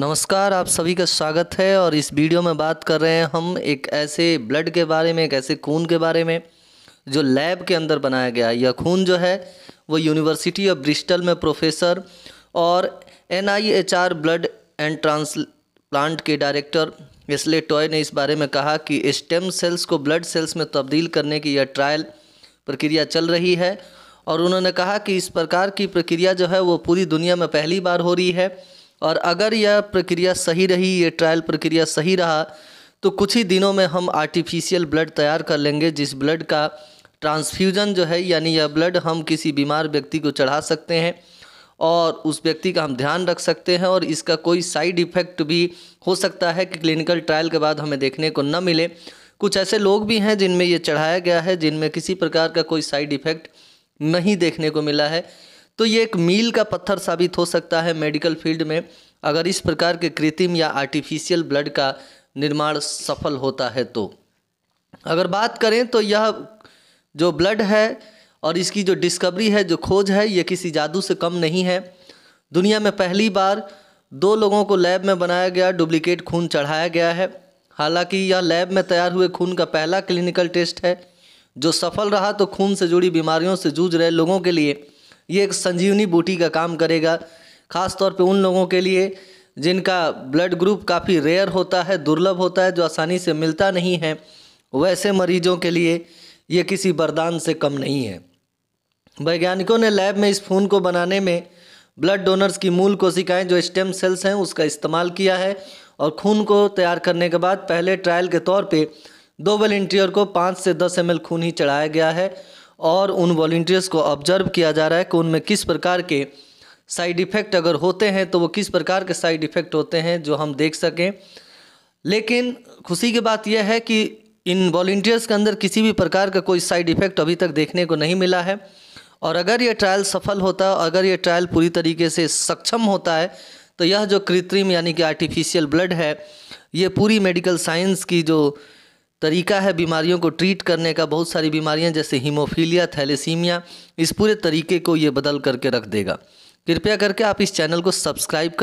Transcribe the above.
नमस्कार आप सभी का स्वागत है और इस वीडियो में बात कर रहे हैं हम एक ऐसे ब्लड के बारे में एक ऐसे खून के बारे में जो लैब के अंदर बनाया गया है यह खून जो है वो यूनिवर्सिटी ऑफ ब्रिस्टल में प्रोफेसर और एन ब्लड एंड ट्रांसप्लांट के डायरेक्टर इसलिए टॉय ने इस बारे में कहा कि स्टेम सेल्स को ब्लड सेल्स में तब्दील करने की यह ट्रायल प्रक्रिया चल रही है और उन्होंने कहा कि इस प्रकार की प्रक्रिया जो है वो पूरी दुनिया में पहली बार हो रही है और अगर यह प्रक्रिया सही रही ये ट्रायल प्रक्रिया सही रहा तो कुछ ही दिनों में हम आर्टिफिशियल ब्लड तैयार कर लेंगे जिस ब्लड का ट्रांसफ्यूजन जो है यानी यह ब्लड हम किसी बीमार व्यक्ति को चढ़ा सकते हैं और उस व्यक्ति का हम ध्यान रख सकते हैं और इसका कोई साइड इफ़ेक्ट भी हो सकता है कि क्लिनिकल ट्रायल के बाद हमें देखने को न मिले कुछ ऐसे लोग भी हैं जिनमें ये चढ़ाया गया है जिनमें किसी प्रकार का कोई साइड इफ़ेक्ट नहीं देखने को मिला है तो ये एक मील का पत्थर साबित हो सकता है मेडिकल फील्ड में अगर इस प्रकार के कृत्रिम या आर्टिफिशियल ब्लड का निर्माण सफल होता है तो अगर बात करें तो यह जो ब्लड है और इसकी जो डिस्कवरी है जो खोज है ये किसी जादू से कम नहीं है दुनिया में पहली बार दो लोगों को लैब में बनाया गया डुप्लिकेट खून चढ़ाया गया है हालांकि यह लैब में तैयार हुए खून का पहला क्लिनिकल टेस्ट है जो सफल रहा तो खून से जुड़ी बीमारियों से जूझ रहे लोगों के लिए ये एक संजीवनी बूटी का काम करेगा ख़ास तौर पे उन लोगों के लिए जिनका ब्लड ग्रुप काफ़ी रेयर होता है दुर्लभ होता है जो आसानी से मिलता नहीं है वैसे मरीजों के लिए ये किसी वरदान से कम नहीं है वैज्ञानिकों ने लैब में इस खून को बनाने में ब्लड डोनर्स की मूल कोशिकाएं जो स्टेम सेल्स हैं उसका इस्तेमाल किया है और खून को तैयार करने के बाद पहले ट्रायल के तौर पे दो वॉलेंटियर को पाँच से दस एम खून ही चढ़ाया गया है और उन वॉल्टियर्स को ऑब्जर्व किया जा रहा है कि उनमें किस प्रकार के साइड इफ़ेक्ट अगर होते हैं तो वो किस प्रकार के साइड इफ़ेक्ट होते हैं जो हम देख सकें लेकिन खुशी की बात यह है कि इन वॉल्टियर्स के अंदर किसी भी प्रकार का कोई साइड इफ़ेक्ट अभी तक देखने को नहीं मिला है और अगर ये ट्रायल सफल होता है अगर ये ट्रायल पूरी तरीके से सक्षम होता है तो यह जो कृत्रिम यानी कि आर्टिफिशियल ब्लड है ये पूरी मेडिकल साइंस की जो तरीका है बीमारियों को ट्रीट करने का बहुत सारी बीमारियां जैसे हीमोफीलिया थैलेसीमिया इस पूरे तरीके को ये बदल करके रख देगा कृपया करके आप इस चैनल को सब्सक्राइब कर